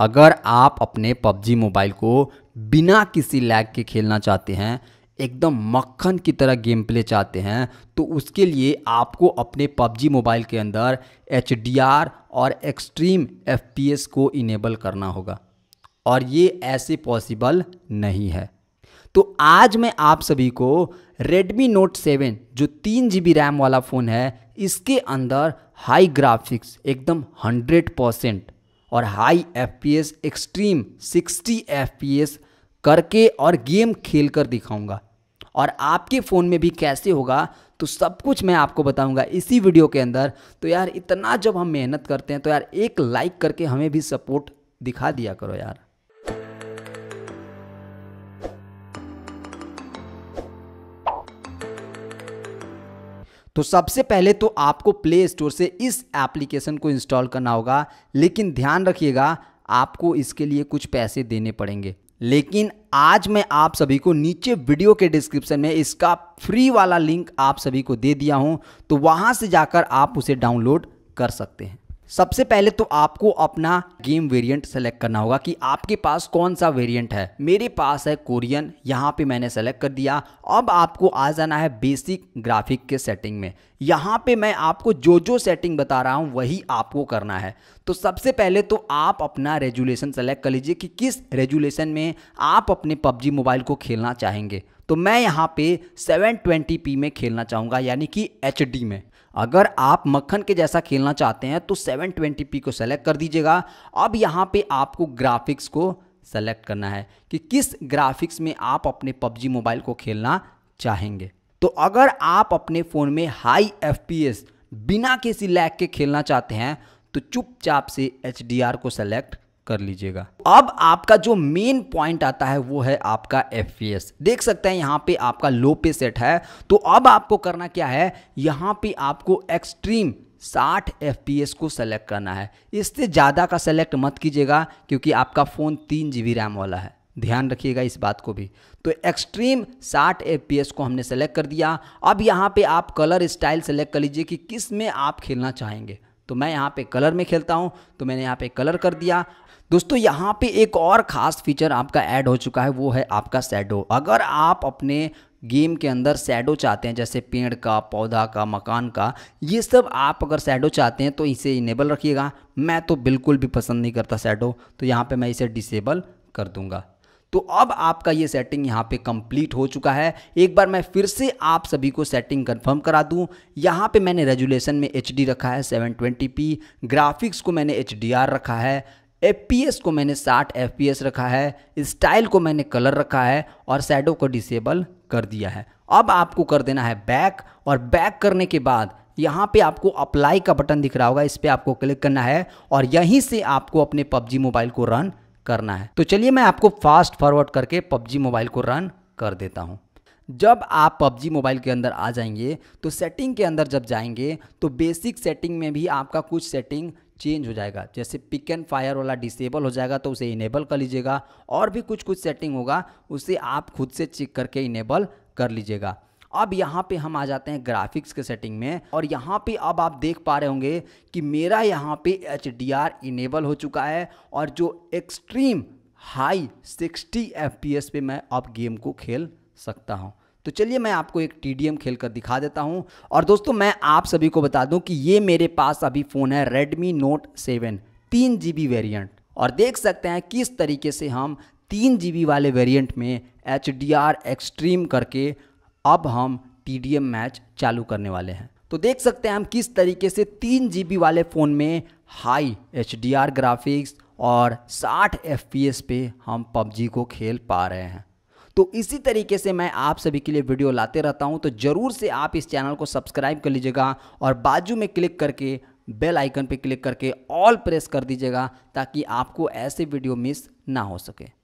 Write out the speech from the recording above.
अगर आप अपने पबजी मोबाइल को बिना किसी लैग के खेलना चाहते हैं एकदम मक्खन की तरह गेम प्ले चाहते हैं तो उसके लिए आपको अपने पबजी मोबाइल के अंदर एच और एक्सट्रीम एफ को इनेबल करना होगा और ये ऐसे पॉसिबल नहीं है तो आज मैं आप सभी को Redmi Note 7 जो तीन जी बी रैम वाला फ़ोन है इसके अंदर हाई ग्राफिक्स एकदम 100 परसेंट और high F P S extreme sixty F P S करके और गेम खेल कर दिखाऊँगा और आपके फ़ोन में भी कैसे होगा तो सब कुछ मैं आपको बताऊंगा इसी वीडियो के अंदर तो यार इतना जब हम मेहनत करते हैं तो यार एक लाइक करके हमें भी सपोर्ट दिखा दिया करो यार तो सबसे पहले तो आपको प्ले स्टोर से इस एप्लीकेशन को इंस्टॉल करना होगा लेकिन ध्यान रखिएगा आपको इसके लिए कुछ पैसे देने पड़ेंगे लेकिन आज मैं आप सभी को नीचे वीडियो के डिस्क्रिप्शन में इसका फ्री वाला लिंक आप सभी को दे दिया हूं तो वहां से जाकर आप उसे डाउनलोड कर सकते हैं सबसे पहले तो आपको अपना गेम वेरिएंट सेलेक्ट करना होगा कि आपके पास कौन सा वेरिएंट है मेरे पास है कोरियन यहाँ पे मैंने सेलेक्ट कर दिया अब आपको आ जाना है बेसिक ग्राफिक के सेटिंग में यहाँ पे मैं आपको जो जो सेटिंग बता रहा हूँ वही आपको करना है तो सबसे पहले तो आप अपना रेजुलेशन सेलेक्ट कर लीजिए कि किस रेजुलेशन में आप अपने पबजी मोबाइल को खेलना चाहेंगे तो मैं यहाँ पे 720p में खेलना चाहूँगा यानी कि एच में अगर आप मक्खन के जैसा खेलना चाहते हैं तो 720p को सेलेक्ट कर दीजिएगा अब यहाँ पे आपको ग्राफिक्स को सेलेक्ट करना है कि किस ग्राफिक्स में आप अपने पबजी मोबाइल को खेलना चाहेंगे तो अगर आप अपने फ़ोन में हाई एफ बिना किसी लैग के खेलना चाहते हैं तो चुपचाप से एच को सेलेक्ट कर लीजिएगा अब आपका जो मेन पॉइंट आता है वो है आपका एफ देख सकते हैं यहाँ पे आपका लो पे सेट है तो अब आपको करना क्या है यहाँ पे आपको एक्सट्रीम 60 एफ को सेलेक्ट करना है इससे ज़्यादा का सेलेक्ट मत कीजिएगा क्योंकि आपका फ़ोन तीन जी रैम वाला है ध्यान रखिएगा इस बात को भी तो एक्सट्रीम 60 एफ को हमने सेलेक्ट कर दिया अब यहाँ पे आप कलर स्टाइल सेलेक्ट कर लीजिए कि किस में आप खेलना चाहेंगे तो मैं यहाँ पे कलर में खेलता हूँ तो मैंने यहाँ पे कलर कर दिया दोस्तों यहाँ पे एक और ख़ास फीचर आपका ऐड हो चुका है वो है आपका सैडो अगर आप अपने गेम के अंदर सैडो चाहते हैं जैसे पेड़ का पौधा का मकान का ये सब आप अगर सैडो चाहते हैं तो इसे इनेबल रखिएगा मैं तो बिल्कुल भी पसंद नहीं करता सैडो तो यहाँ पे मैं इसे डिसेबल कर दूंगा तो अब आपका ये सेटिंग यहाँ पे कंप्लीट हो चुका है एक बार मैं फिर से आप सभी को सेटिंग कंफर्म करा दूँ यहाँ पे मैंने रेजुलेशन में एच रखा है 720p ग्राफिक्स को मैंने एच रखा है एफ को मैंने 60 एफ रखा है स्टाइल को मैंने कलर रखा है और सैडो को डिसेबल कर दिया है अब आपको कर देना है बैक और बैक करने के बाद यहाँ पे आपको अप्लाई का बटन दिख रहा होगा इस पर आपको क्लिक करना है और यहीं से आपको अपने पबजी मोबाइल को रन करना है तो चलिए मैं आपको फास्ट फॉरवर्ड करके पबजी मोबाइल को रन कर देता हूँ जब आप पबजी मोबाइल के अंदर आ जाएंगे तो सेटिंग के अंदर जब जाएंगे तो बेसिक सेटिंग में भी आपका कुछ सेटिंग चेंज हो जाएगा जैसे पिक एंड फायर वाला डिसेबल हो जाएगा तो उसे इनेबल कर लीजिएगा और भी कुछ कुछ सेटिंग होगा उसे आप खुद से चेक करके इनेबल कर लीजिएगा अब यहाँ पे हम आ जाते हैं ग्राफिक्स के सेटिंग में और यहाँ पे अब आप देख पा रहे होंगे कि मेरा यहाँ पे एच इनेबल हो चुका है और जो एक्सट्रीम हाई 60 एफ पे मैं अब गेम को खेल सकता हूँ तो चलिए मैं आपको एक टी खेल कर दिखा देता हूँ और दोस्तों मैं आप सभी को बता दूँ कि ये मेरे पास अभी फ़ोन है रेडमी नोट सेवन तीन जी वेरियंट और देख सकते हैं किस तरीके से हम तीन जी वाले वेरियंट में एच एक्सट्रीम करके अब हम टी मैच चालू करने वाले हैं तो देख सकते हैं हम किस तरीके से तीन जी वाले फ़ोन में हाई एच ग्राफिक्स और 60 एफ पे हम पबजी को खेल पा रहे हैं तो इसी तरीके से मैं आप सभी के लिए वीडियो लाते रहता हूँ तो ज़रूर से आप इस चैनल को सब्सक्राइब कर लीजिएगा और बाजू में क्लिक करके बेल आइकन पर क्लिक करके ऑल प्रेस कर दीजिएगा ताकि आपको ऐसे वीडियो मिस ना हो सके